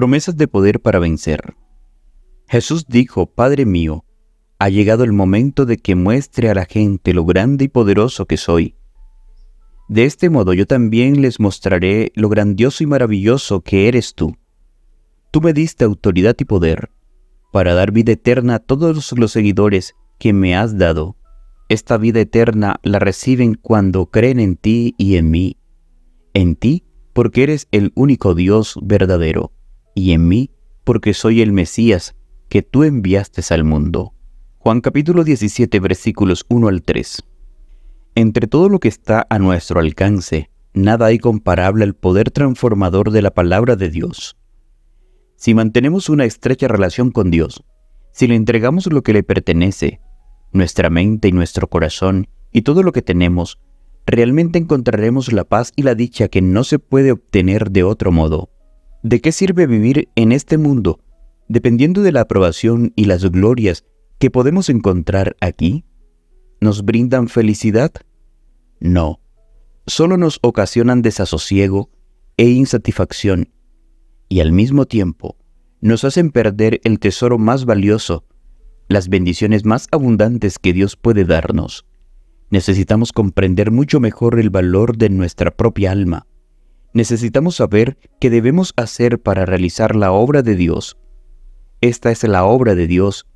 Promesas de poder para vencer. Jesús dijo, Padre mío, ha llegado el momento de que muestre a la gente lo grande y poderoso que soy. De este modo yo también les mostraré lo grandioso y maravilloso que eres tú. Tú me diste autoridad y poder para dar vida eterna a todos los seguidores que me has dado. Esta vida eterna la reciben cuando creen en ti y en mí. En ti, porque eres el único Dios verdadero y en mí, porque soy el Mesías que tú enviaste al mundo. Juan capítulo 17 versículos 1 al 3. Entre todo lo que está a nuestro alcance, nada hay comparable al poder transformador de la palabra de Dios. Si mantenemos una estrecha relación con Dios, si le entregamos lo que le pertenece, nuestra mente y nuestro corazón y todo lo que tenemos, realmente encontraremos la paz y la dicha que no se puede obtener de otro modo. ¿De qué sirve vivir en este mundo dependiendo de la aprobación y las glorias que podemos encontrar aquí? ¿Nos brindan felicidad? No, solo nos ocasionan desasosiego e insatisfacción y al mismo tiempo nos hacen perder el tesoro más valioso, las bendiciones más abundantes que Dios puede darnos. Necesitamos comprender mucho mejor el valor de nuestra propia alma necesitamos saber qué debemos hacer para realizar la obra de Dios. Esta es la obra de Dios,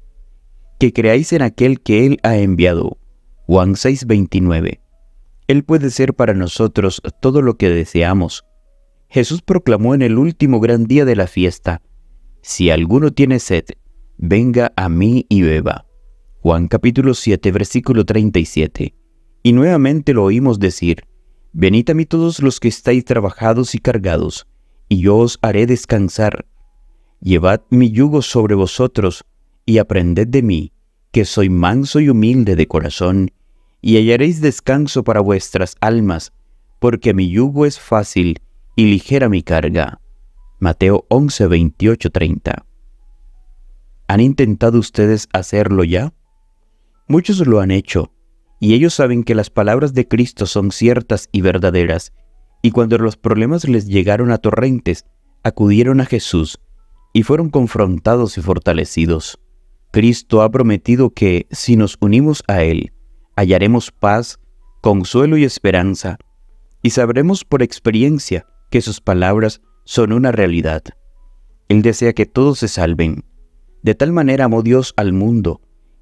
que creáis en aquel que Él ha enviado. Juan 6:29. Él puede ser para nosotros todo lo que deseamos. Jesús proclamó en el último gran día de la fiesta, Si alguno tiene sed, venga a mí y beba. Juan capítulo 7 versículo 37. Y nuevamente lo oímos decir, Venid a mí todos los que estáis trabajados y cargados, y yo os haré descansar. Llevad mi yugo sobre vosotros, y aprended de mí, que soy manso y humilde de corazón, y hallaréis descanso para vuestras almas, porque mi yugo es fácil y ligera mi carga. Mateo 11, 28, 30. ¿Han intentado ustedes hacerlo ya? Muchos lo han hecho, y ellos saben que las palabras de Cristo son ciertas y verdaderas, y cuando los problemas les llegaron a torrentes, acudieron a Jesús y fueron confrontados y fortalecidos. Cristo ha prometido que, si nos unimos a Él, hallaremos paz, consuelo y esperanza, y sabremos por experiencia que sus palabras son una realidad. Él desea que todos se salven. De tal manera amó Dios al mundo,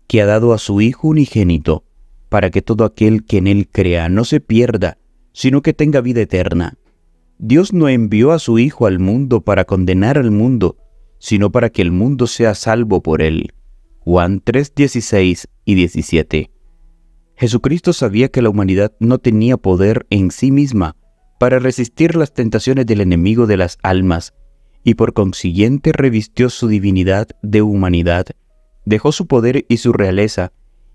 que ha dado a su Hijo unigénito, para que todo aquel que en él crea no se pierda, sino que tenga vida eterna. Dios no envió a su Hijo al mundo para condenar al mundo, sino para que el mundo sea salvo por él. Juan 3, 16 y 17. Jesucristo sabía que la humanidad no tenía poder en sí misma para resistir las tentaciones del enemigo de las almas, y por consiguiente revistió su divinidad de humanidad, dejó su poder y su realeza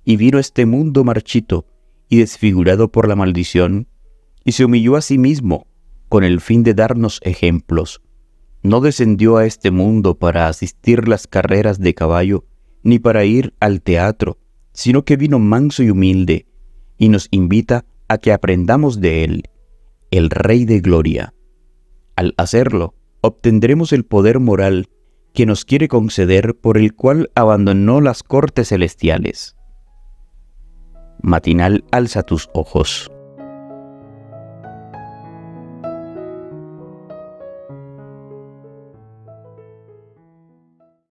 y vino este mundo marchito y desfigurado por la maldición, y se humilló a sí mismo con el fin de darnos ejemplos. No descendió a este mundo para asistir las carreras de caballo, ni para ir al teatro, sino que vino manso y humilde, y nos invita a que aprendamos de él, el Rey de Gloria. Al hacerlo, obtendremos el poder moral que nos quiere conceder por el cual abandonó las cortes celestiales matinal alza tus ojos.